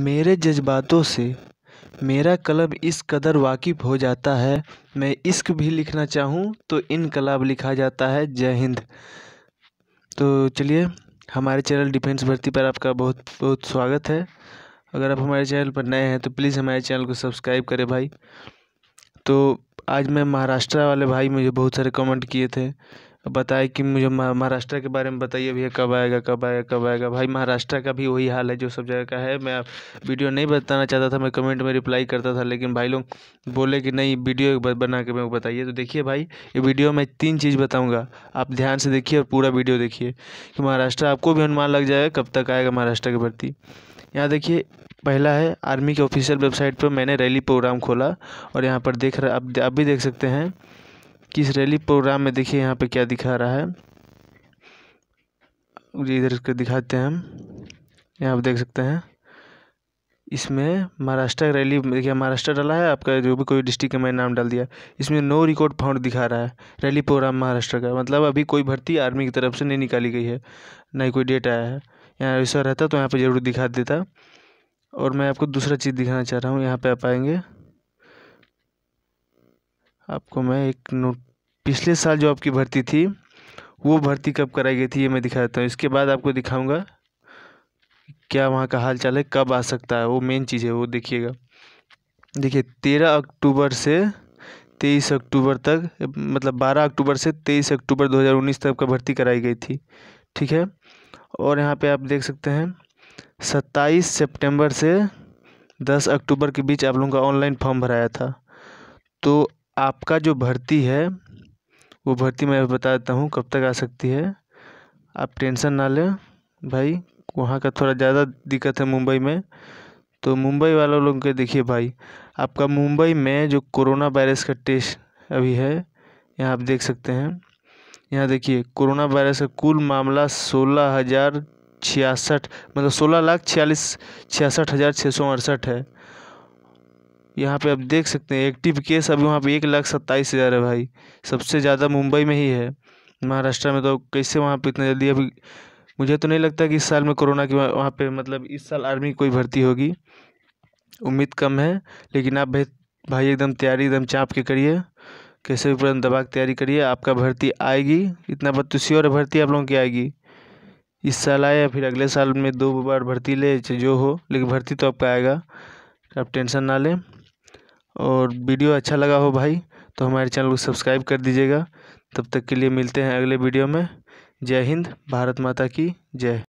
मेरे जज़्बातों से मेरा कलम इस कदर वाकिफ़ हो जाता है मैं इश्क भी लिखना चाहूँ तो इनकलाब लिखा जाता है जय हिंद तो चलिए हमारे चैनल डिफेंस भर्ती पर आपका बहुत बहुत स्वागत है अगर आप हमारे चैनल पर नए हैं तो प्लीज़ हमारे चैनल को सब्सक्राइब करें भाई तो आज मैं महाराष्ट्र वाले भाई मुझे बहुत सारे कमेंट किए थे बताए कि मुझे महाराष्ट्र के बारे में बताइए भैया कब आएगा कब आएगा कब आएगा भाई महाराष्ट्र का भी वही हाल है जो सब जगह का है मैं वीडियो नहीं बताना चाहता था मैं कमेंट में रिप्लाई करता था लेकिन भाई लोग बोले कि नहीं वीडियो बना के मेरे को बताइए तो देखिए भाई ये वीडियो मैं तीन चीज़ बताऊँगा आप ध्यान से देखिए और पूरा वीडियो देखिए कि महाराष्ट्र आपको भी अनुमान लग जाएगा कब तक आएगा महाराष्ट्र के प्रति यहाँ देखिए पहला है आर्मी के ऑफिशियल वेबसाइट पर मैंने रैली प्रोग्राम खोला और यहाँ पर देख रहे आप, आप भी देख सकते हैं कि इस रैली प्रोग्राम में देखिए यहाँ पे क्या दिखा रहा है जी इधर इसको दिखाते हैं हम यहाँ आप देख सकते हैं इसमें महाराष्ट्र रैली देखिए महाराष्ट्र डाला है आपका जो भी कोई डिस्ट्रिक्ट का मैंने नाम डाल दिया इसमें नो रिकॉर्ड फाउंड दिखा रहा है रैली प्रोग्राम महाराष्ट्र का मतलब अभी कोई भर्ती आर्मी की तरफ से नहीं निकाली गई है ना ही कोई डेट आया है यहाँ ऐसा रहता तो यहाँ पर ज़रूर दिखा देता और मैं आपको दूसरा चीज़ दिखाना चाह रहा हूँ यहाँ पर आप आएँगे आपको मैं एक नोट पिछले साल जो आपकी भर्ती थी वो भर्ती कब कराई गई थी ये मैं दिखा देता हूँ इसके बाद आपको दिखाऊंगा क्या वहाँ का हाल चाल है कब आ सकता है वो मेन चीज़ है वो देखिएगा देखिए तेरह अक्टूबर से तेईस अक्टूबर तक मतलब बारह अक्टूबर से तेईस अक्टूबर दो हज़ार उन्नीस तक का भर्ती कराई गई थी ठीक है और यहाँ पर आप देख सकते हैं सत्ताईस सेप्टेम्बर से दस अक्टूबर के बीच आप लोगों का ऑनलाइन फॉर्म भराया था तो आपका जो भर्ती है वो भर्ती मैं बता देता हूँ कब तक आ सकती है आप टेंशन ना लें भाई वहाँ का थोड़ा ज़्यादा दिक्कत है मुंबई में तो मुंबई वालों लोग के देखिए भाई आपका मुंबई में जो कोरोना वायरस का टेस्ट अभी है यहाँ आप देख सकते हैं यहाँ देखिए कोरोना वायरस का कुल मामला सोलह हज़ार छियासठ मतलब सोलह लाख छियालीस छियासठ हज़ार छः सौ अड़सठ है यहाँ पे आप देख सकते हैं एक्टिव केस अभी वहाँ पे एक लाख सत्ताईस हज़ार है भाई सबसे ज़्यादा मुंबई में ही है महाराष्ट्र में तो कैसे वहाँ पे इतना जल्दी अभी मुझे तो नहीं लगता कि इस साल में कोरोना की वहाँ पे मतलब इस साल आर्मी कोई भर्ती होगी उम्मीद कम है लेकिन आप भाई भाई एकदम तैयारी एकदम चाँप के करिए कैसे भी पूरा दबा तैयारी करिए आपका भर्ती आएगी इतना बद और भर्ती आप लोगों की आएगी इस साल आए या फिर अगले साल में दो बार भर्ती ले जो हो लेकिन भर्ती तो आपका आएगा आप टेंशन ना लें और वीडियो अच्छा लगा हो भाई तो हमारे चैनल को सब्सक्राइब कर दीजिएगा तब तक के लिए मिलते हैं अगले वीडियो में जय हिंद भारत माता की जय